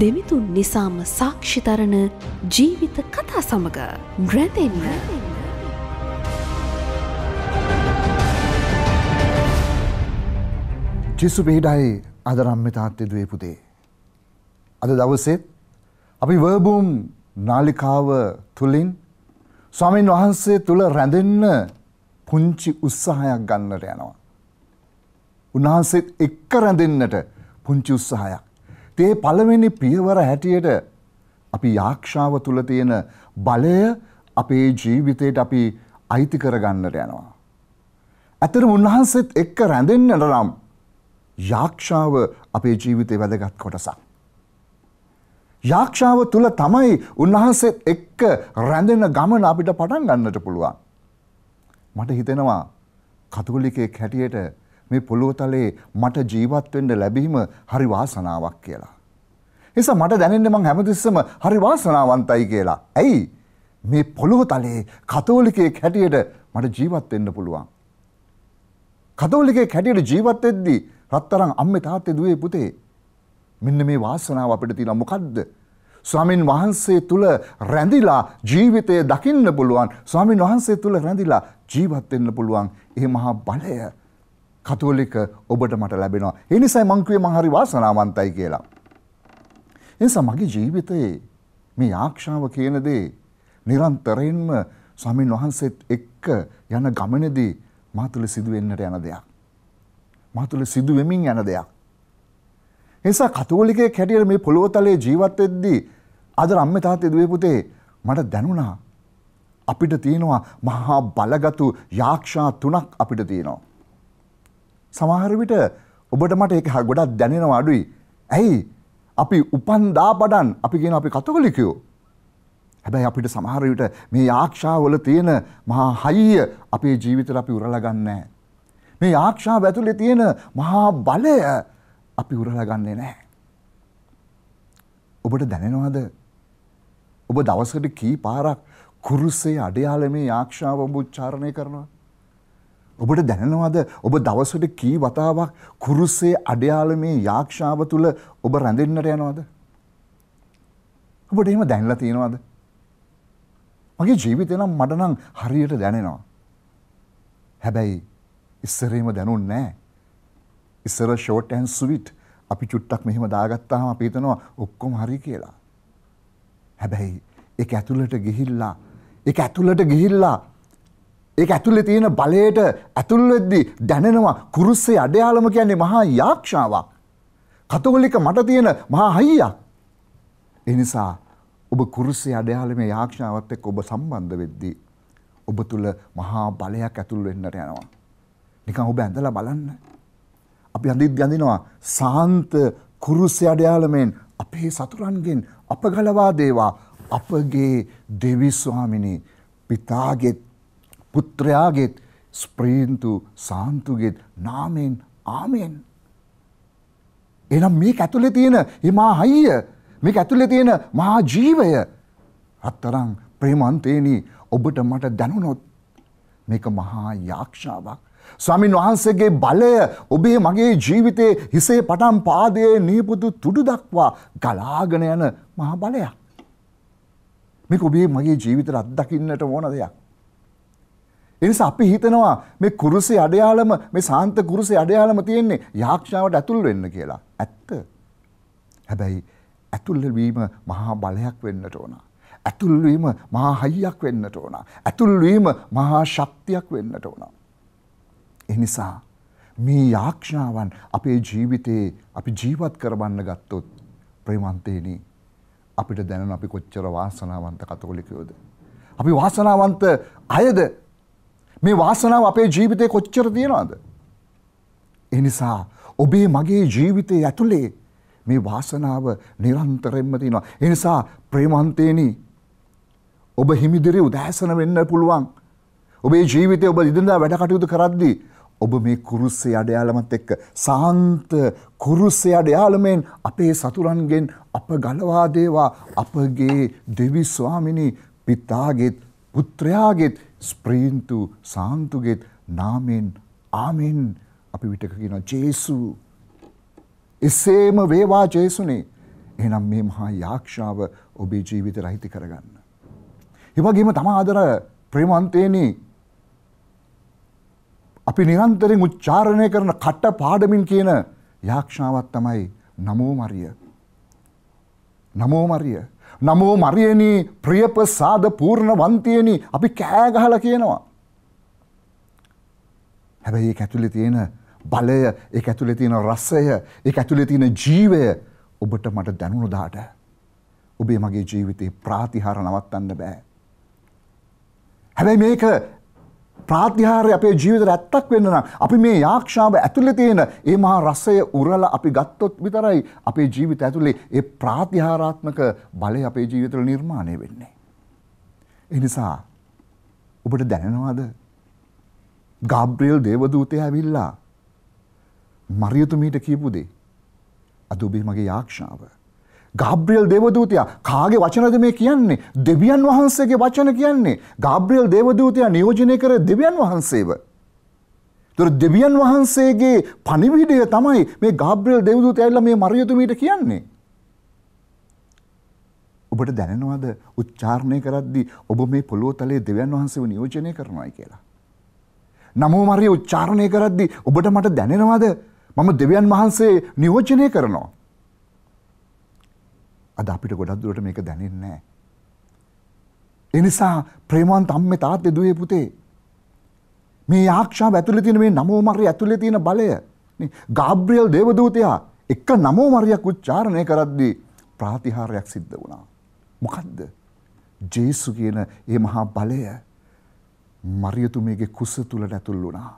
දෙමිතුන් නිසාම සාක්ෂිතරණ ජීවිත කතා සමඟ බ්‍රැඳෙන්න්න. චිස්සු පිහිටයි අදරම්ම තාත්්‍යදුවේ පුතේ. අද දවසෙත් අපි වර්බූම් නාලිකාව තුළින් ස්වාමීන් වහන්සේ තුළ රැඳෙන්න පුංචි උත්සාහයක් ගන්නට යනවා. උන්වහන්සේත් එක්ක රැඳෙන්න්නට පුංචි උත්සාහයක්. තේ පළවෙනි පියවර හැටියට අපි යාක්ෂාව තුළ තියෙන බලය අපේ ජීවිතයට අපි අයිති කරගන්නට යනවා. ඇතරම උන්වහන්සේත් එක්ක රැඳෙන්න්නට නම් යාක්ෂාව අපේ ජීවිතය වැදගත් කොටසක්. යාක්ෂාව තුළ තමයි උන්වහන්සේත් එක්ක රැඳෙන ගමන අපිට පටන් ගන්නට පුළුවන්. මට හිතෙනවා කතුලිකෙක් හැටියට මේ පොළොවතලේ මට ජීවත් වෙන්න ලැබීම හරි වාසනාවක් කියලා. නිසා මට දැනෙන්නේ මං හැමතිස්සම හරි වාසනාවන්තයි කියලා. ඇයි? මේ පොළොවතලේ කතෝලිකයෙක් හැටියට මට ජීවත් වෙන්න පුළුවන්. කතෝලිකයෙක් හැටියට ජීවත් වෙද්දී රත්තරන් අම්මේ තාත්තේ දුවේ පුතේ මෙන්න මේ වාසනාව අපිට තියෙන මොකද්ද? ස්වාමින් වහන්සේ තුල රැඳිලා ජීවිතය දකින්න පුළුවන් ස්වාමින් වහන්සේ තුල රැඳිලා ජීවත් වෙන්න පුළුවන් ඒ මහා බලය කතෝලික ඔබට මට ලැබෙනවා. ඒ නිසා මං කිව්වේ මං හරි වාසනාවන්තයි කියලා. එනිසා මගේ ජීවිතයේ මේ ආක්ෂාව කියන දේ නිරන්තරයෙන්ම ස්වාමීන් වහන්සේත් එක්ක යන ගමනේදී මා තුළ සිදු වෙන්නට යන දෙයක්. මා තුළ සිදු වෙමින් යන දෙයක්. එනිසා කතෝලිකයෙක් හැටියට මේ පොළොව තලයේ ජීවත් වෙද්දී අද අම්මේ තාත්තේ දුවේ පුතේ මට දැනුණා අපිට තියෙනවා මහා බලගතු යක්ෂා තුනක් අපිට තියෙනවා. සමහර විට ඔබට මට ඒක ගොඩක් දැනෙනවා අඩුයි. ඇයි? අපි උපන්දා පඩන් අපි කියන අපි කතෝලිකයෝ. හැබැයි අපිට සමහර විට මේ ආක්ෂාවල තියෙන මහා හයිය අපේ ජීවිතේට අපි උරලා ගන්නෑ. මේ ආක්ෂාව ඇතුලේ තියෙන මහා බලය අපි උරලා ගන්නේ නැහැ. ඔබට දැනෙනවද? ඔබ දවසකට කී පාරක් කුරුසේ අඩයාලමේ ආක්ෂාව ඔබ උච්චාරණය කරනවා? ඔබට දැනනවාද ඔබ දවසට කී වතාවක් කුරුසේ අඩයාලමේ යාක්ෂාව තුල ඔබ රැඳෙන්නට යනවාද? ඔබට එහෙම දැනලා තියෙනවද? මගේ ජීවිතේ නම් මට නම් හරියට දැනෙනවා. හැබැයි ඉස්සරේම දැනුන්නේ නැහැ. ඉස්සර short and sweet අපි චුට්ටක් මෙහෙම දාගත්තාම අපි හිතනවා ඔක්කොම හරි කියලා. හැබැයි ඒක ඇතුළට ගිහිල්ලා ඒක ඇතුළට ගිහිල්ලා ඒක ඇතුළේ තියෙන බලයට ඇතුල්වෙද්දි දැනෙනවා කුරුස්සේ අඩයාලම කියන්නේ මහා යාක්ෂාවක්. කතෝලික මට තියෙන මහා හයියක්. එනිසා ඔබ කුරුස්සේ අඩයාලම යාක්ෂාවත් එක්ක ඔබ සම්බන්ධ වෙද්දී ඔබ තුළ මහා බලයක් ඇතුල් වෙන්නට යනවා. නිකන් ඔබ ඇඳලා බලන්න. අපි අඳිත් ගඳිනවා සාන්ත කුරුස්සේ අඩයාලමෙන් අපේ සතුරන්ගෙන් අප ගලවා දේවා අපගේ දෙවිස්වාමිනි පිතාගෙත් පුත්‍රයාගේත් ස්ප්‍රීන්තු සාන්තුගේත් නාමයෙන් ආමයෙන්. එනම් මේ ඇතුළෙ තියෙන එමා හයිය මේ ඇතුළෙ තියෙන මහා ජීවය අත්තරං ප්‍රේමන්තේනී ඔබට මට දැනුනොත් මේක මහා යක්ෂාවක්. ස්වාමින් වහන්සේගේ බලය ඔබේ මගේ ජීවිතයේ හිසේ පටම් පාදයේ නීපුතු තුඩු දක්වා ගලාගෙන යන මහා බලයක්. මේක ඔබේ මගේ ජීවිතර අත්දකින්නට ඕන දෙයක්. එනිසා අපි හිතනවා මේ කුරුසේ අඩයාලම මේ සාන්ත කුරුසේ අඩයාලම තියෙන්නේ යාක්ෂාවට ඇතුල් වෙන්න කියලා. ඇත්ත. හැබැයි ඇතුල් වීම මහා බලයක් වෙන්නට ඕන. ඇතුල් වීම මහා හයියක් වෙන්නට ඕන. ඇතුල් වීම මහා ශක්තියක් වෙන්නට ඕන. එනිසා මේ යාක්ෂාවන් අපේ ජීවිතේ අපි ජීවත් කරවන්න ගත්තොත් ප්‍රේමන්තේනි අපිට දැනෙන අපි කොච්චර වාසනාවන්ත කතෝලිකයෝද. අපි වාසනාවන්ත අයද මේ වාසනාව අපේ ජීවිතය කොච්චර තියෙනවාද. එනිසා ඔබේ මගේ ජීවිතය ඇතුළේ මේ වාසනාව නිරන්තරෙන්ම තියෙනවා. එනිසා ප්‍රේමන්තේනි ඔබ හිමිදිරි උදෑසන වෙන්න පුළුවන්. ඔබේ ජීවිතය ඔබ ඉදිරිදා වැඩ කටයුතු කරද්දී ඔබ මේ කුරුස්සේ අඩයාලමත් එක්ක සාන්ත කුරුස්සේ අඩයාලමෙන් අපේ සතුරන්ගෙන් අප ගලවා දේවා අපගේ දෙවි ස්වාමිනී පිතාගෙත් පුත්‍රයාගෙත් ස්ප්‍රීන්තු සාන්තුගෙත් නාමෙන් ආමෙන් අපි විටක කියන ජේසු එසේම වේවා ජේසුනේ එහෙනම් මේ මහා යාක්ෂාව ඔබේ ජීවිත රහිත කරගන්න. එවගේම තම ආදර ප්‍රේමන්තේනි අපි නිරන්තරයෙන් උච්චාරණය කරන කට පාඩමින් කියන යාක්ෂාවත් තමයි නමෝ මරිය. නමෝ මරිය නමෝ මරියනී ප්‍රියපසාද පූර්ණ වන්තියනි අපි කෑගහල කියනවා. හැබැයි ඇතුළි තියෙන බලය ඒ ඇතුළෙ තියෙන රස්සය ඒ ඇතුළෙ තියෙන ජීවය ඔබට මට දැනුණුදාට. ඔබේ මගේ ජීවිතේ ප්‍රාතිහාර නවත්තන්න බෑ. හැබැයි මේක ප්‍රාතිහාරය අපේ ජීවිතයට ඇත්තක් වෙන්න නම් අපි මේ යාක්ෂාව ඇතුලේ තියෙන ඒ මහා රසය උරලා අපි ගත්තොත් විතරයි අපේ ජීවිත ඇතුලේ ඒ ප්‍රාතිහාරාත්මක බලය අපේ ජීවිතවල නිර්මාණය වෙන්නේ. ඒ නිසා ඔබට දැනෙනවද? ගාබ්‍රියෙල් දේවදූතයා ඇවිල්ලා මරියතුමීට කියපු දේ අද ඔබේ මගේ යාක්ෂාව ගාබ්‍රියල් දේවදූතයා කාගේ වචනද මේ කියන්නේ දෙවියන් වහන්සේගේ වචන කියන්නේ ගාබ්‍රියල් දේවදූතයා නියෝජනය කර දෙවියන් වහන්සේව. තොර දෙවියන් වහන්සේගේ පණිවිඩය තමයි මේ ගාබ්‍රියල් දේවදූත ඇවිල්ලා මේ මරියතුමීට කියන්නේ. ඔබට දැනෙනවද උච්චාරණය කරද්දී ඔබ මේ පොළොව තලයේ දෙවියන් වහන්සේව නියෝජනය කරනවායි කියලා. නමෝ මරිය උච්චාරණය කරද්දී ඔබට මට දැනෙනවද මම දෙවියන් වහන්සේ නියෝජනය කරනවා. අද අපිට ගොඩක් දුරට මේක දැනෙන්නේ නැහැ. එනිසා ප්‍රේමවන්ත අම්මේ තාත්තේ දුවේ පුතේ මේ ආක්ෂාව ඇතුළේ තියෙන මේ නමෝ මරිය ඇතුළේ තියෙන බලය නේ ගාබ්‍රියල් දේවදූතයා එක නමෝ මරියක් උච්චාරණය කරද්දී ප්‍රාතිහාරයක් සිද්ධ වුණා. මොකද්ද? ජේසු කියන ඒ මහා බලය මරියතුමියගේ කුස තුලට ඇතුල් වුණා.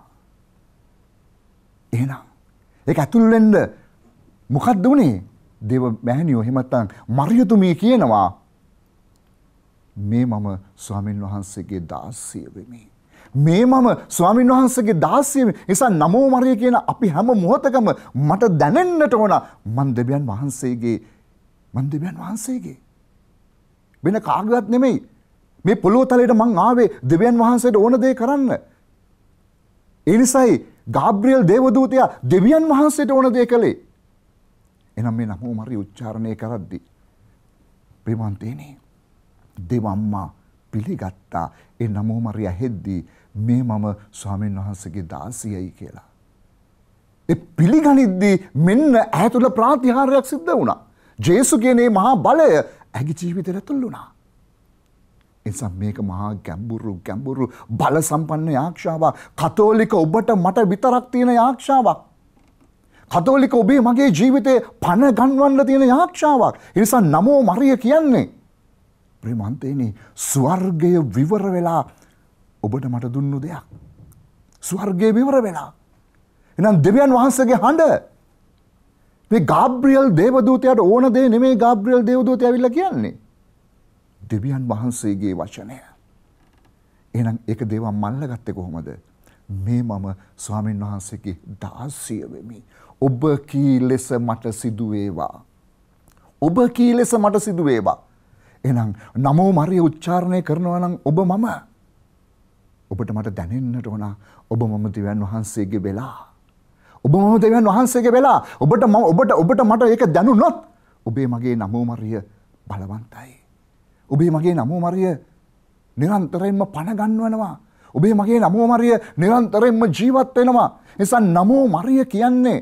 එහෙනම් ඒක ඇතුල් වෙන්න මොකද්ද උනේ? දෙව මැහැණියෝ එහෙමත්නම් මරියතුමිය කියනවා මේ මම ස්වාමින් වහන්සේගේ දාසිය වෙමි. මේ මම ස්වාමින් වහන්සේගේ දාසිය නිසා නමෝ මරිය කියන අපි හැම මොහොතකම මට දැනෙන්නට ඕන මන් දෙවියන් වහන්සේගේ මන් දෙවියන් වහන්සේගේ වෙන කාගවත් නෙමෙයි මේ පොළොව තලයට මං ආවේ දෙවියන් වහන්සේට ඕන දේ කරන්න. ඒ නිසායි ගාබ්‍රියල් දේවදූතයා දෙවියන් වහන්සේට ඕන දේ කළේ. එහෙනම් මේ නමෝ මරි උච්චාරණය කරද්දී ප්‍රේමන්තේනේ දෙව අම්මා පිළිගත්තා ඒ නමෝ මරි ඇහෙද්දී මේ මම ස්වාමීන් වහන්සේගේ දාසියයි කියලා. ඒ පිළිගනිද්දී මෙන්න ඈතුළ ප්‍රාතිහාර්යක් සිද්ධ වුණා. ජේසුගේ මේ මහා බලය ඇගේ ජීවිතයට තුල් වුණා. එනිසා මේක මහා ගැඹුරු ගැඹුරු බල සම්පන්න යාක්ෂාවක්. කතෝලික ඔබට මට විතරක් තියෙන යාක්ෂාවක්. කතෝලික ඔබේ මගේ ජීවිතය පණ ගන්වන්න තියෙන යාක්ෂාවක්. එනිසා නමෝ මරිය කියන්නේ. ප්‍රේමන්තේනි ස්වර්ගය විවර වෙලා ඔබට මට දුන්නු දෙයක්. ස්වර්ගය විවර වෙලා. එනම් දෙවියන් වහන්සේගේ හඬ මේ ගාබ්‍රියල් දේවදූතයට ඕන දේ නෙමේ ගාබ්‍රියල් දේවදූතය ඇවිල්ලා කියන්නේ. දෙවියන් වහන්සේගේ වචනය. එහෙනම් ඒක දේව මල්ලගත්තේ කොහොමද? මේ මම ස්වාමින් වහන්සේගේ දාසිය වෙමි. ඔබ කී ලෙස මට සිදුවේවා. ඔබ කී ලෙස මට සිදුවේවා. එනම් නමෝ මරිය උච්චාරණය කරනවා නම් ඔබ මම. ඔබට මට දැනෙන්නට ඕන ඔබ මම දෙවියන් වහන්සේගේ වෙලා. ඔබ මම දෙවියන් වහන්සේගේ වෙලා. ඔබට මම ඔබට ඔබට මට ඒක දැනුනොත් ඔබේ මගේ නමෝ මරිය බලවන්තයි. ඔබේ මගේ නමෝ මරිය නිරන්තරයෙන්ම පණ ගන්වනවා. ඔබේ මගේ නමෝ මරිය නිරන්තරයෙන්ම ජීවත් වෙනවා. එසන් නමෝ මරිය කියන්නේ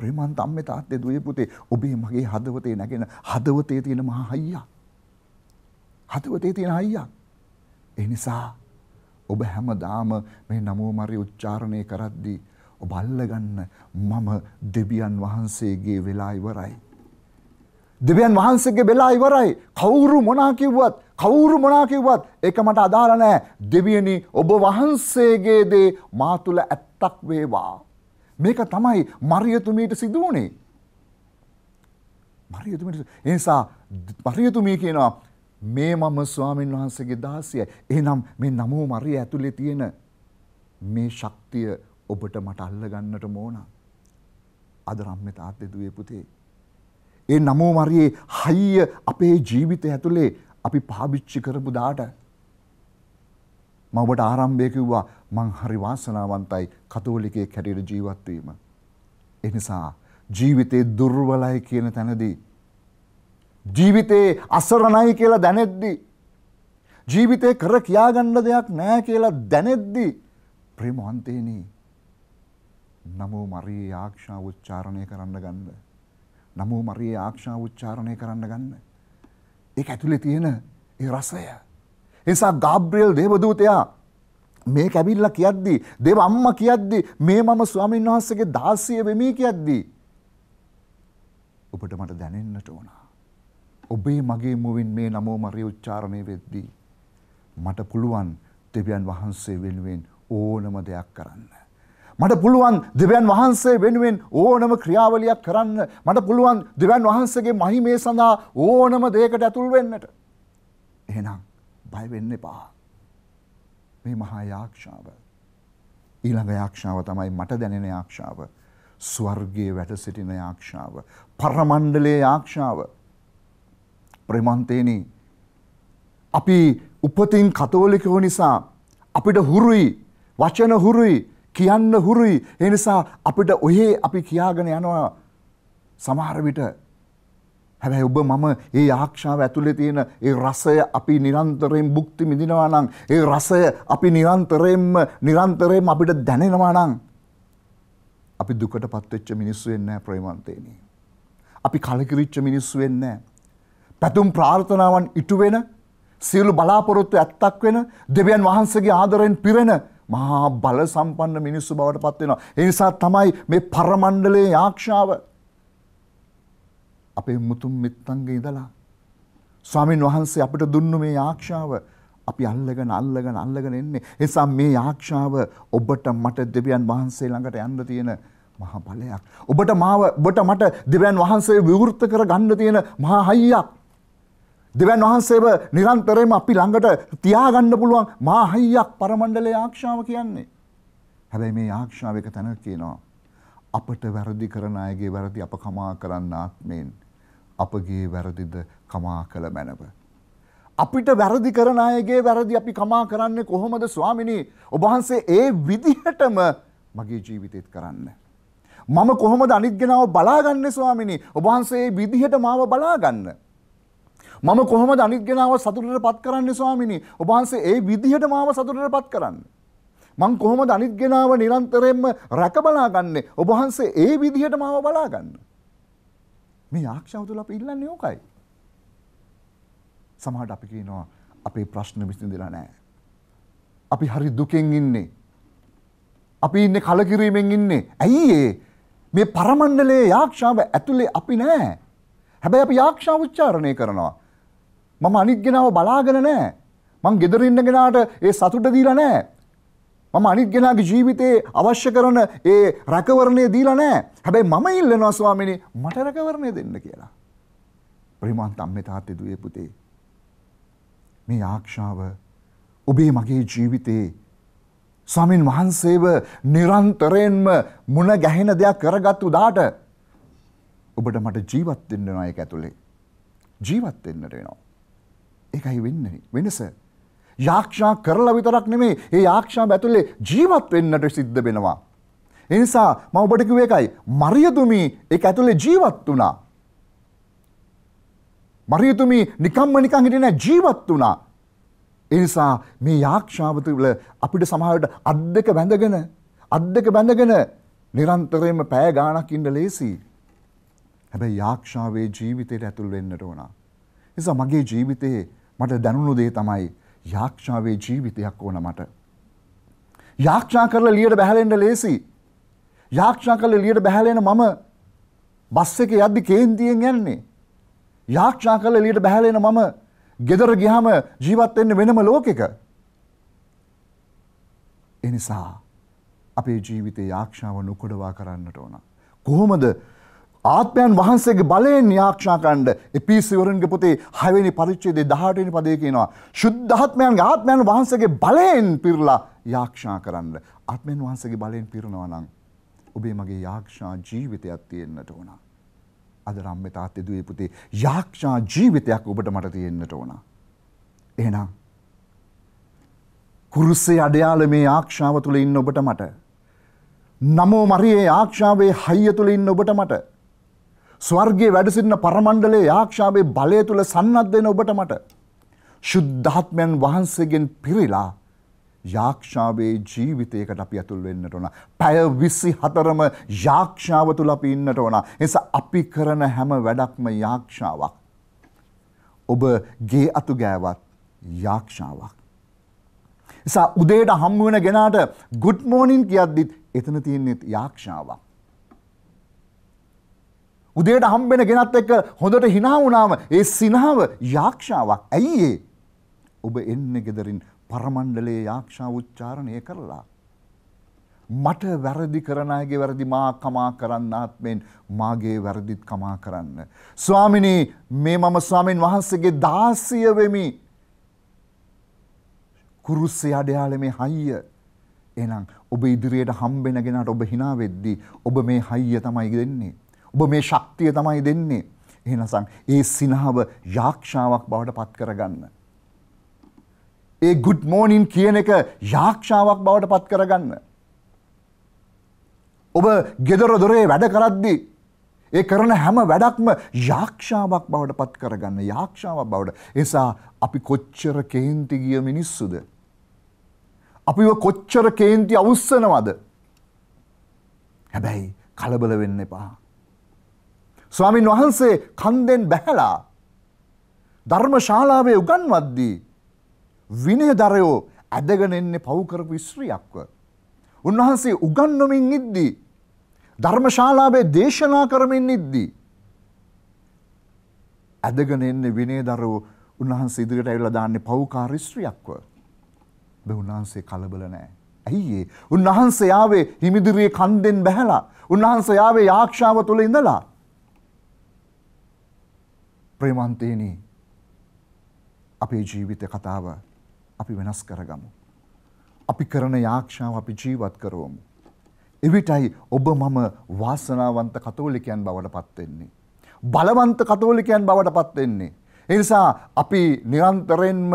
ප්‍රේමන්ත අම්මේ තාත්තේ දුවේ පුතේ ඔබේ මගේ හදවතේ නැගෙන හදවතේ තියෙන මහා හයියක්. හදවතේ තියෙන හයියක්. ඒ නිසා ඔබ හැමදාම මේ නමෝ මරි උච්චාරණය කරද්දී ඔබ අල්ලගන්න මම දෙවියන් වහන්සේගේ වෙලා ඉවරයි. දෙවියන් වහන්සේගේ වෙලා ඉවරයි. කවුරු මොනා කිව්වත් කවුරු මොනා කිව්වත් ඒක මට අදාළ නැහැ. දෙවියනි ඔබ වහන්සේගේ දේ මා තුල ඇත්තක් වේවා. මේක තමයි මරියතුමීට සිදු වුණේ. මරියතුමීට එනිසා මරියතුමී කියනවා මේ මම ස්වාමීන් වහන්සේගේ දාසියයි. එහෙනම් මේ නමෝ මරිය ඇතුලේ තියෙන මේ ශක්තිය ඔබට මට අල්ලගන්නට ඕන. අද රම්මේ තාත්තේ දුවේ පුතේ. ඒ නමෝ මරියේ හයිය අපේ ජීවිතය ඇතුලේ අපි පාවිච්චි කරපු දාට මම ඔබට ආරම්භය කිව්වා මං හරි වාසනාවන්තයි කතෝලිකයෙක් හැටියට ජීවත් වීම. ඒ නිසා ජීවිතේ දුර්වලයි කියන තැනදී ජීවිතේ අසරණයි කියලා දැනෙද්දී ජීවිතේ කර කියාගන්න දෙයක් නෑ කියලා දැනෙද්දී ප්‍රේමවන්තේනි නමෝ මරියේ ආක්ෂා උච්චාරණය කරන්න ගන්න. නමෝ මරියේ ආක්ෂා උච්චාරණය කරන්න ගන්න. ඒක ඇතුලේ තියෙන ඒ රසය නිසා ගාබ්්‍රියල් දේවදූතයා මේ කැවිල්ල කියද්දී දෙව අම්ම කියද්දී මේ මම ස්වාමීන් වහන්සේගේ දාසිය වෙමි කියද්දී ඔබට මට දැනෙන්නට ඕනා ඔබේ මගේ මුවින් මේ නමෝ මරිය උච්චාරණය වෙද්දී මට පුළුවන් දෙවියන් වහන්සේ වෙනුවෙන් ඕනම දෙයක් කරන්න මට පුළුවන් දෙවියන් වහන්සේ වෙනුවෙන් ඕනම ක්‍රියාවලියක් කරන්න මට පුළුවන් දෙවියන් වහන්සේගේ මහිමේ සඳහා ඕනම දෙයකට ඇතුල් වෙන්නට එහෙනම් බය වෙන්න එපා. මේ මහා යාක්ෂාව. ඊළඟ යාක්ෂාව තමයි මට දැනෙන යාක්ෂාව. ස්වර්ගයේ වැට සිටින යාක්ෂාව. පරමණ්ඩලයේ යාක්ෂාව. ප්‍රේමන්තේනි අපි උපතින් කතෝලිකයෝ නිසා අපිට හුරුයි වචන හුරුයි කියන්න හුරුයි ඒ නිසා අපිට ඔහේ අපි කියාගෙන යනවා සමහර විට හැබැයි ඔබ මම ඒ ආක්ෂාව ඇතුලේ තියෙන ඒ රසය අපි නිරන්තරයෙන් භුක්ති විඳිනවා නම් ඒ රසය අපි නිරන්තරයෙන්ම නිරන්තරයෙන්ම අපිට දැනෙනවා නම් අපි දුකටපත් වෙච්ච මිනිස්සු වෙන්නේ නැහැ ප්‍රේමන්තේනි. අපි කලකිරිච්ච මිනිස්සු වෙන්නේ නැහැ. පැතුම් ප්‍රාර්ථනාවන් ඉටු වෙන සියලු බලාපොරොත්තු ඇත්තක් වෙන දෙවියන් වහන්සේගේ ආදරෙන් පිරෙන මහා බල සම්පන්න මිනිස්සු බවට පත් වෙනවා. ඒ නිසා තමයි මේ පරමණ්ඩලයේ ආක්ෂාව අපේ මුතුන් මිත්තන්ගේ ඉඳලා ස්වාමින් වහන්සේ අපිට දුන්නු මේ ආක්ෂාව අපි අල්ලගෙන අල්ලගෙන අල්ලගෙන එන්නේ. එනිසා මේ ආක්ෂාව ඔබට මට දෙවියන් වහන්සේ ළඟට යන්න තියෙන මහා බලයක්. ඔබට මාව ඔබට මට දෙවියන් වහන්සේ විවෘත කර ගන්න තියෙන මහා හයියක්. දෙවන් වහන්සේව නිරන්තරයෙන්ම අපි ළඟට තියාගන්න පුළුවන් මා හයියක් පරමණ්ඩලයේ ආක්ෂාව කියන්නේ. හැබැයි මේ ආක්ෂාව එක තැන කියනවා අපට වැරදි කරන අයගේ වැරදි අප කමා කරන්න ආත්මෙන් අපගේ වැරදිද කමා කළ මැනව. අපිට වැරදි කරන අයගේ වැරදි අපි කමා කරන්නේ කොහොමද ස්වාමිනී ඔබහන්සේ ඒ විදිහටම මගේ ජීවිතයත් කරන්න. මම කොහොමද අනිත්ගෙනාව බලාගන්න ස්වාමිනි ඔබහන්සේ විදිහට මාව බලාගන්න. මම කොහොමද අනිත්ගෙනාව සතුරට පත් කරන්න ස්වාමිනි ඔබහන්සේ ඒ විදිහට මාව සතුරට පත් කරන්න. මං කොහොමද අනිත්ගෙනාව නිරන්තරයෙන්ම රැකබලාගන්නේ ඔබහන්සේ ඒ විදිහට මාව බලාගන්න. මේ ආක්ෂාව තුළ අපි ඉල්ලන්නේ ඕකයි. සමහරට අපි කියනවා අපේ ප්‍රශ්න විසඳෙලා නැහැ. අපි හරි දුකෙන් ඉන්නේ. අපි ඉන්නේ කලකිරීමෙන් ඉන්නේ. ඇයි ඒ? මේ පරමණ්ඩලයේ යාක්ෂාව ඇතුලේ අපි නැහැ. හැබැයි අපි යාක්ෂාව උච්චාරණය කරනවා. මම අනිත් කෙනාව බලාගෙන නැහැ. මං ගෙදර ඉන්න කෙනාට ඒ සතුට දීලා නැහැ. මම අනිත් කෙනාගේ ජීවිතේ අවශ්‍ය කරන ඒ රැකවරණය දීලා නැහැ. හැබැයි මම ඉල්ලනවා ස්වාමීනි මට රැකවරණය දෙන්න කියලා. ප්‍රේමවන්ත අම්මේ තාත්තේ දුවේ පුතේ මේ ආක්ෂාව ඔබේ මගේ ජීවිතේ ස්වාමින් වහන්සේව නිරන්තරයෙන්ම මුණ ගැහෙන දෙයක් කරගත්තු දාට ඔබට මට ජීවත් වෙන්න නයක ඇතුලේ ජීවත් වෙන්නට වෙනවා. ඒකයි වෙන්නේ වෙනස. යාක්ෂා කරලා විතරක් නෙමේ ඒ යාක්ෂා ඇතුලේ ජීවත් වෙන්නට සිද්ධ වෙනවා. එනිසා මම ඔබට කිව්වේ එකයි මරියතුමි ඒක ඇතුලේ ජීවත් වුණා. මරියතුමි නිකම්ම නිකන් හිටියේ නැහැ ජීවත් වුණා. එනිසා මේ යාක්ෂාව තුළ අපිට සමහරවිට අත් දෙක බැඳගෙන අත් දෙක බැඳගෙන නිරන්තරයෙන්ම පැය ගාණක් ඉන්න ලේසියි. හැබැයි යාක්ෂාවේ ජීවිතයට ඇතුල් වෙන්නට ඕන. නිසා මගේ ජීවිතයේ මට දැනුණු දේ තමයි යාක්ෂාවේ ජීවිතයක් ඕන මට. යාක්ෂා කරලා ලියට බැහැලෙන්ට ලේසි. යාක්ෂා කල ලියට බැහැලෙන මම බස් එක යද්දි කේන්තියෙන් යන්නේ. යාක්ෂා කල ලියට බැහැලෙන මම ගෙදර ගිහම ජීවත් වෙන්න වෙනම ලෝකෙක. එනිසා අපේ ජීවිතේ යාක්ෂාව නොකොඩවා කරන්නට ඕන. කොහොමද ආත්මයන් වහන්සේගේ බලයෙන් යාක්ෂා කරන්න එපිසිවරුන්ගේ පොතේ 6 වෙනි පරිච්ඡේදයේ 18 වෙනි පදයේ කියනවා සුද්ධාත්මයන්ගේ ආත්මයන් වහන්සේගේ බලයෙන් පිරලා යාක්ෂා කරන්න ආත්මයන් වහන්සේගේ බලයෙන් පිරනවා නම් ඔබේ මගේ යාක්ෂා ජීවිතයක් තියෙන්නට ඕන අද රම්මේ තාත්තේ දුවේ පුතේ යාක්ෂා ජීවිතයක් ඔබට මට තියෙන්නට ඕන එහෙනම් කුරුස්සේ අඩයාල මේ ආක්ෂාව තුළ ඉන්න ඔබට මට නමෝ මරියේ ආක්ෂාවේ හයිය තුළ ඉන්න ඔබට මට ස්වර්ගයේ වැඩසින්න පරමණ්ඩලයේ යාක්ෂාවේ බලය තුල සන්නද්ධ වෙන ඔබට මට ශුද්ධාත්මයන් වහන්සේගෙන් පිරීලා යාක්ෂාවේ ජීවිතයකට අපි ඇතුල් වෙන්නට ඕන. පැය 24ම යාක්ෂාව තුල අපි ඉන්නට ඕන. එනිසා අපි කරන හැම වැඩක්ම යාක්ෂාවක්. ඔබ ගේ අතු ගෑවත් යාක්ෂාවක්. එසා උදේට හම්බ වෙන ගෙනාට good morning කියද්දිත් එතන තියෙන්නේ යාක්ෂාවක්. උදේට හම්බෙන ගෙනත් එක්ක හොඳට හිනා වුණාම ඒ සිනාව යාක්ෂාවක්. ඇයි ඒ? ඔබ එන්නේ gederin පරමණ්ඩලයේ යාක්ෂා උච්චාරණය කරලා. මට වැරදි කරන අයගේ වැරදි මා කමා කරන්නාත් මෙන් මාගේ වැරදිත් කමා කරන්න. ස්වාමිනී මේ මම ස්වාමීන් වහන්සේගේ දාසිය වෙමි. කුරුස්සේ අඩයාලමේ හයිය. එහෙනම් ඔබ ඉදිරියට හම්බෙනගෙනාට ඔබ hina වෙද්දී ඔබ මේ හයිය තමයි දෙන්නේ. ඔබ මේ ශක්තිය තමයි දෙන්නේ. එහෙනසම් ඒ සිනහව යාක්ෂාවක් බවට පත් කරගන්න. ඒ good morning කියන එක යාක්ෂාවක් බවට පත් කරගන්න. ඔබ ගෙදර දොරේ වැඩ කරද්දි ඒ කරන හැම වැඩක්ම යාක්ෂාවක් බවට පත් කරගන්න යාක්ෂාවක් බවට එසා අපි කොච්චර කේන්ති ගිය මිනිස්සුද අපිව කොච්චර කේන්ති අවුස්සනවද හැබැයි කලබල වෙන්න එපා ස්වාමින් වහන්සේ කන්දෙන් බැහැලා ධර්ම ශාලාවේ උගන්වද්දී විනයදරයෝ ඇදගෙන එන්නේ පව් කරපු ඉස්ත්‍රියක්ව. උන්වහන්සේ උගන්වමින් ඉද්දී ධර්ම ශාලාවේ දේශනා කරමින් ඉද්දී ඇදගෙන එන්නේ විනයදරයෝ උන්වහන්සේ ඉදිරියට ඇවිල්ලා දාන්නේ පව්කාර ඉස්ත්‍රියක්ව. බෑ උන්වහන්සේ කලබල නැහැ. ඇයි ඒ? උන්වහන්සේ ආවේ හිමිදිරියේ කන්දෙන් බැහැලා. උන්වහන්සේ ආවේ යාක්ෂාව තුල ඉඳලා. ප්‍රේමන්තේනී අපේ ජීවිත කතාව අපි වෙනස් කරගමු. අපි කරන යාක්ෂාව අපි ජීවත් කරවමු. එවිටයි ඔබ මම වාසනාවන්ත කතෝලිකයන් බවට පත්වෙන්නේ. බලවන්ත කතෝලිකයන් බවට පත්වෙන්නේ. එනිසා අපි නිරන්තරෙන්ම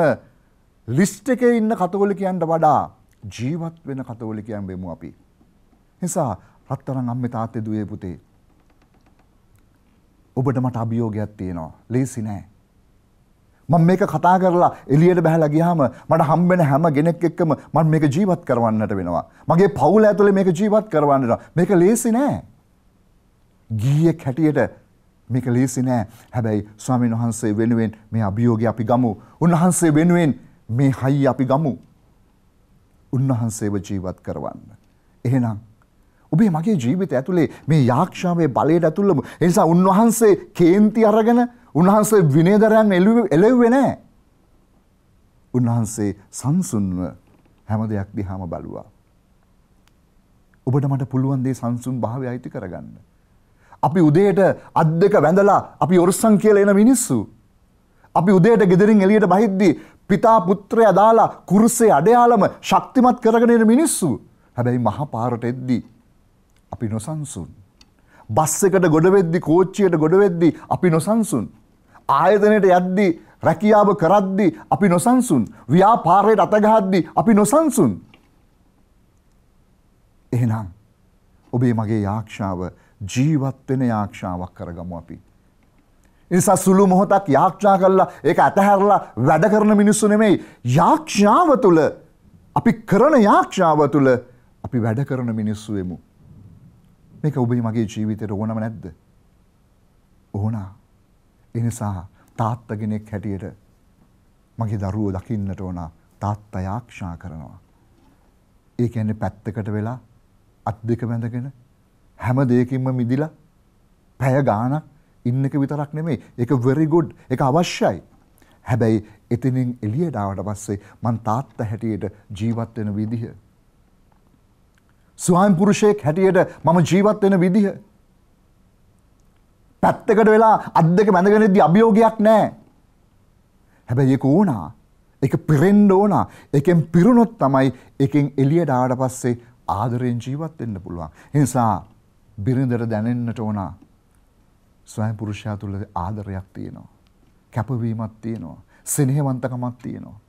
ලිස්ට එක ඉන්න කතෝලිකයන්ට වඩා ජීවත් වෙන කතෝලිකයන් වෙමු අපි. නිසා රත්තරන් අම්මෙ තාත්තේ දුවේ පුතේ ඔබට මට අභියෝගයක් තියෙනවා ලේසි නෑ. මම මේක කතා කරලා එළියට බැහැලා ගියාම මට හම්බෙන හැම කෙනෙක් එක්කම මම මේක ජීවත් කරවන්නට වෙනවා. මගේ පවුල ඇතුලේ මේක ජීවත් කරවන්න වෙනවා. මේක ලේසි නෑ. ගීයක් හැටියට මේක ලේසි නෑ. හැබැයි ස්වාමීන් වහන්සේ වෙනුවෙන් මේ අභියෝගය අපි ගමු. උන්වහන්සේ වෙනුවෙන් මේ හයි අපි ගමු. උන්වහන්සේව ජීවත් කරවන්න. එහෙනම් ඔබේ මගේ ජීවිත ඇතුළේ මේ යාක්ෂාවේ බලයට ඇතුළම එනිසා උන්වහන්සේ කේන්ති අරගෙන උන්වහන්සේ විනේදරයන් එලෙව්වේ නෑ. උන්වහන්සේ සංසුන්ව හැම දෙයක් දිහාම බලුවා. ඔබට මට පුළුවන් දේ සංසුන් භාවය අයිති කරගන්න. අපි උදේට අත් දෙක වැඳලා අපි ඔරසන් කියලා එන මිනිස්සු. අපි උදේට ගෙදරින් එළියට බහිද්දී පිතා පුත්‍රයා දාලා කුරුසේ අඩයාලම ශක්තිමත් කරගෙන ඉන්න මිනිස්සු. හැබැයි මහා පාරට එද්දී අපි නොසන්සුන්. බස් එකට ගොඩවෙද්දි කෝච්චියට ගොඩවෙද්දි අපි නොසන්සුන්. ආයතනයට යද්දි රැකියාව කරද්දි අපි නොසන්සුන්. ව්‍යාපාරයට අතගහද්දි අපි නොසන්සුන්. එහෙනම් ඔබේ මගේ යාක්ෂාව ජීවත්වෙන යාක්ෂාවක් කරගමු අපි. නිසා සුළු මොහොතක් යාක්ෂා කරලා ඒක ඇතහැරලා වැඩ කරන මිනිස්සු නෙමෙයි යාක්ෂාව තුළ අපි කරන යාක්ෂාව තුළ අපි වැඩ කරන මිනිස්සුවෙමු. මේක ඔබේ මගේ ජීවිතයට ඕනම නැද්ද? ඕනා. එනිසා තාත්තා කෙනෙක් හැටියට මගේ දරුවෝ දකින්නට ඕන තාත්තා යාක්ෂා කරනවා. ඒ කියන්නේ පැත්තකට වෙලා අත් දෙක බැඳගෙන හැම දෙයකින්ම මිදිලා පැය ගාණක් ඉන්න එක විතරක් නෙමෙයි. ඒක very good. ඒක අවශ්‍යයි. හැබැයි එතනින් එළියට ආවට පස්සේ මං තාත්තා හැටියට ජීවත් වෙන විදිහ ස්වාමි පුරුෂයෙක් හැටියට මම ජීවත් වෙන විදිහ. පැත්තකට වෙලා අත් දෙක බැඳගෙන ඉද්දි අභියෝගයක් නැහැ. හැබැයි ඒක ඕනා. ඒක පිරෙන්න ඕනා. ඒකෙන් පිරුණොත් තමයි ඒකෙන් එළියට ආවට පස්සේ ආදරෙන් ජීවත් වෙන්න පුළුවන්. ඒ නිසා බිරිඳට දැනෙන්නට ඕනා. ස්වාමි පුරුෂයා තුල ආදරයක් තියෙනවා. කැපවීමක් තියෙනවා. සෙනෙහවන්තකමක් තියෙනවා.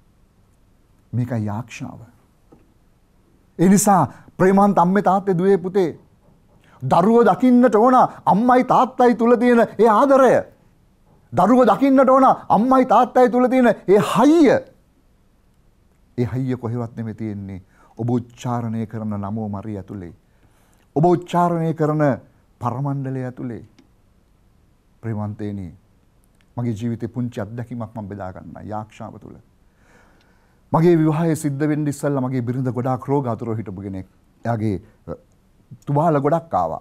මේකයි ආක්ෂාව. ඒ නිසා ප්‍රේමන්ත අම්මේ තාත්තේ දුවේ පුතේ දරුව දකින්නට ඕන අම්මයි තාත්තයි තුල තියෙන ඒ ආදරය. දරුව දකින්නට ඕන අම්මයි තාත්තයි තුල තියෙන ඒ හයිය. ඒ හයිය කොහෙවත් නෙමෙයි තියෙන්නේ. ඔබ උච්චාරණය කරන නමෝ මරිය ඇතුලේ. ඔබ උච්චාරණය කරන පරමණ්ඩලය ඇතුලේ. ප්‍රේමන්තේනි මගේ ජීවිතේ පුංචි අත්දැකීමක් මම බෙදා ගන්නවා යාක්ෂාව තුළ. මගේ විවාහය සිද්ධ වෙන්න ඉස්සල්ලා මගේ බිරිඳ ගොඩාක් රෝග අතුරව හිටපු කෙනෙක්. එයාගේ තුවාල ගොඩක් ආවා.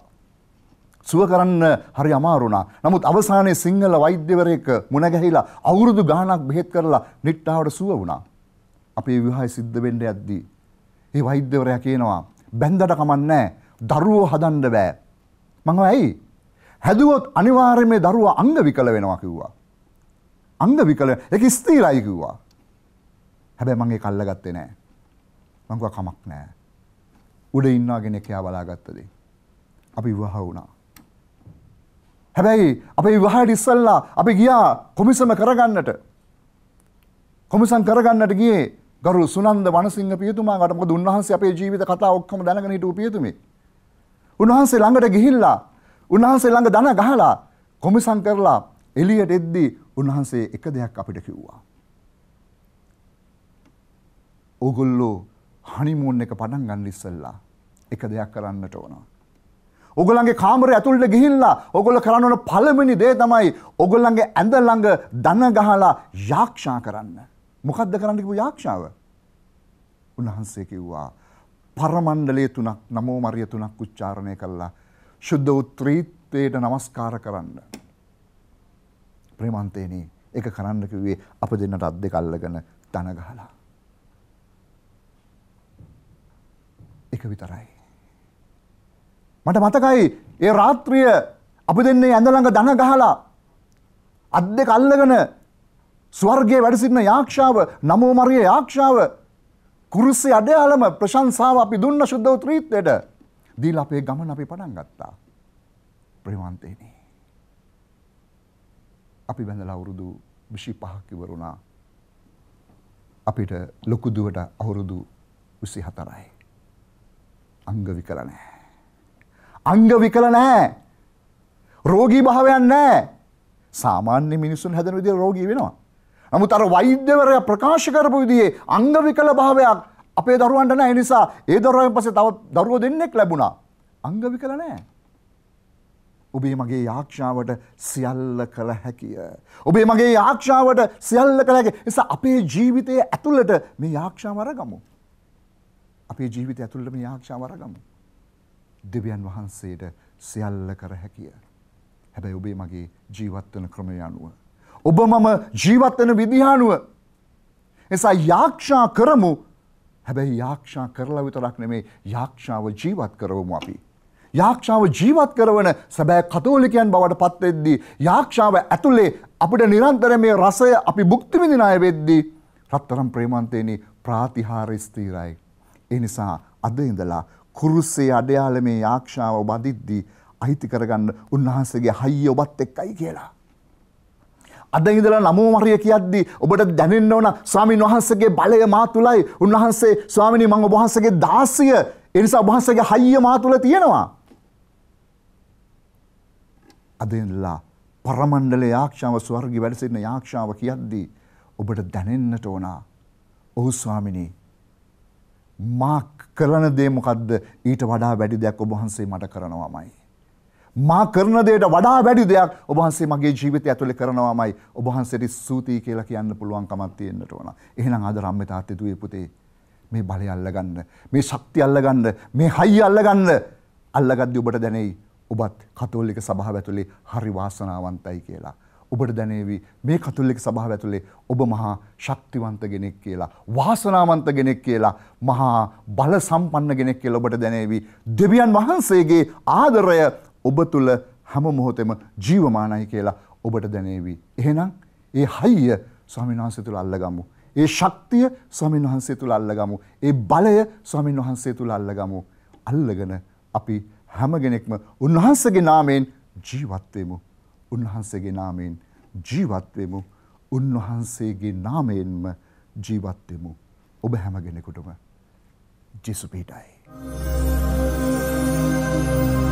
සුව කරන්න හරි අමාරුණා. නමුත් අවසානයේ සිංහල වෛද්‍යවරයෙක් මුණ ගැහිලා අවුරුදු ගාණක් බෙහෙත් කරලා නිට්ටාවට සුව වුණා. අපේ විවාහය සිද්ධ වෙන්න යද්දී ඒ වෛද්‍යවරයා කියනවා බැන්දට කමන්නේ දරුවෝ හදන්න බෑ. මම ඇයි? හැදුවොත් අනිවාර්යයෙන්ම දරුවා අංග විකල වෙනවා කිව්වා. අංග විකල ඒක ස්ථිරයි කිව්වා. හැබැයි මම ඒක අල්ලගත්තේ නෑ. මම කිව්වා කමක් නෑ. උඩ ඉන්නා කෙනෙක් එයා බලාගත්තද? අපි විවාහ වුණා. හැබැයි අපේ විවාහයට ඉස්සෙල්ලා අපි ගියා කොමිසම කරගන්නට. කොමිසම් කරගන්නට ගියේ ගරු සුනන්ද වනසිංහ පියතුමාට මොකද උන්වහන්සේ අපේ ජීවිත කතා ඔක්කොම දැනගෙන හිටපු පියතුමේ. උන්වහන්සේ ළඟට ගිහිල්ලා උන්වහන්සේ ළඟ දන ගහලා කොමිසම් කරලා එළියට එද්දී උන්වහන්සේ එක දෙයක් අපිට කිව්වා. ඕගොල්ලෝ හනිමූන් එක පටන් ගන්න ඉස්සල්ලා එක දෙයක් කරන්නට ඕනවා. ඔගොල්ලන්ගේ කාමර ඇතුළට ගිහිල්ලා ඔගොල්ල කරන්න ඕන පළවෙනි දේ තමයි ඔගොල්ලන්ගේ ඇඳ ළඟ දන ගහලා යාක්ෂා කරන්න. මොකද්ද කරන්න කිව්ව යාක්ෂාව? උන්වහන්සේ කිව්වා පරමණ්ඩලයේ තුනක් නමෝ මරිය තුනක් උච්චාරණය කළා සුද්ධ උත්‍රීත්වයට নমස්කාර කරන්න. ප්‍රේමන්තේනි ඒක කරන්න කිව්වේ අප දෙන්නට අත් දෙක අල්ලගෙන දන ගහලා. එක විතරයි. මට මතකයි ඒ රාත්‍රිය අපි දෙන්නේ ඇඳළඟ දන ගහලා අත් දෙක අල්ලගෙන ස්වර්ගයේ වැඩ සිටින යාක්ෂාව නමෝ මරිය යාක්ෂාව කුරුසේ අඩයාලම ප්‍රශංසාව අපි දුන්න සුද්ධ උත්‍රීත්වයට දීලා අපේ ගමන අපි පටන් ගත්තා. ප්‍රේමන්තේනි. අපි බැඳලා අවුරුදු 25ක් ඉවරුණා. අපිට ලොකු දුවට අවුරුදු 24යි. අංග විකල නෑ. අංග විකල නෑ. රෝගී භාවයන් නෑ. සාමාන්‍ය මිනිසුන් හැදන විදිර රෝගී වෙනවා. නමුත් අර වෛද්‍යවරය ප්‍රකාශ කරපු විදිේ අංග විකල භාවයක් අපේ දරුවන්ට නෑ නිසා ඒ දරුවන් පසේ තව දරුවෝ දෙන්නෙක් ලැබුණා. අංග විකල නෑ. ඔබේ මගේ යාක්ෂාවට සියල්ල කළ හැකිය. ඔබේ මගේ යාක්ෂාවට සියල්ල කළ හැකි නිසා අපේ ජීවිතය ඇතුළට මේ යාක්ෂාවර ගමු. අපේ ජීවිත ඇතුළටම ආරක්ෂාව අරගමු. දෙවියන් වහන්සේට සියල්ල කර හැකිය. හැබැයි ඔබේ මගේ ජීවත් වෙන ක්‍රමය අනුව. ඔබ මම ජීවත් වෙන විදිහ අනුව. එසා යාක්ෂා කරමු. හැබැයි යාක්ෂා කරලා විතරක් නෙමෙයි යාක්ෂාව ජීවත් කරවමු අපි. යාක්ෂාව ජීවත් කරවන සැබෑ කතෝලිකයන් බවට පත්වෙද්දී යාක්ෂාව ඇතුලේ අපිට නිරන්තර මේ රසය අපි භුක්තිවිඳින අය වෙද්දී රත්තරම් ප්‍රේමන්තේනි ප්‍රාතිහාර ස්ථීරයි ඒ නිසා අද ඉඳලා කුරුසේ අඩයාලමේ ආක්ෂාව ඔබ අදිද්දී අහිති කරගන්න උන්වහන්සේගේ හයිය ඔබත් එක්කයි කියලා. අද ඉඳලා නමෝ මරිය කියද්දී ඔබට දැනෙන්න ඕන ස්වාමීන් වහන්සේගේ බලය මා තුලයි. උන්වහන්සේ ස්වාමිනී මම ඔබ වහන්සේගේ දාසිය. ඒ නිසා ඔබ වහන්සේගේ හයිය මා තුල තියෙනවා. අද ඉඳලා පරමණ්ඩල යාක්ෂාව ස්වර්ගي වැඩ සිටින යාක්ෂාව කියද්දී ඔබට දැනෙන්නට ඕන. ඔහු ස්වාමිනී මා කරන දේ මොකද්ද ඊට වඩා වැඩි දෙයක් ඔබ වහන්සේ මට කරනවාමයි. මා කරන දේට වඩා වැඩි දෙයක් ඔබ වහන්සේ මගේ ජීවිතය ඇතුලේ කරනවාමයි ඔබ වහන්සේට ස්තුතියි කියලා කියන්න පුළුවන් කමක් තියෙන්නට ඕන. එහෙනම් අද රම්මේ තාත්තේ දුවේ පුතේ මේ බලය අල්ලගන්න, මේ ශක්තිය අල්ලගන්න, මේ හයිය අල්ලගන්න. අල්ලගද්දී ඔබට දැනෙයි ඔබත් කතෝලික සභාව ඇතුලේ හරි වාසනාවන්තයි කියලා. ඔබට දැනේවි මේ කතුල්ලෙක සභාව ඇතුලේ ඔබ මහා ශක්තිවන්ත කෙනෙක් කියලා වාසනාවන්ත කෙනෙක් කියලා මහා බල සම්පන්න කෙනෙක් කියලා ඔබට දැනේවි දෙවියන් වහන්සේගේ ආදරය ඔබ තුල හැම මොහොතෙම ජීවමානයි කියලා ඔබට දැනේවි එහෙනම් ඒ හයිය ස්වාමීන් වහන්සේ තුල අල්ලගමු ඒ ශක්තිය ස්වාමීන් වහන්සේ තුල අල්ලගමු ඒ බලය ස්වාමීන් වහන්සේ තුල අල්ලගමු අල්ලගෙන අපි හැම කෙනෙක්ම උන්වහන්සේගේ නාමයෙන් ජීවත් වෙමු උන්වහන්සේගේ නාමයෙන් ජීවත් වෙමු. උන්වහන්සේගේ නාමයෙන්ම ජීවත් වෙමු. ඔබ හැම කෙනෙකුටම ජේසු පිටයි. Thank you.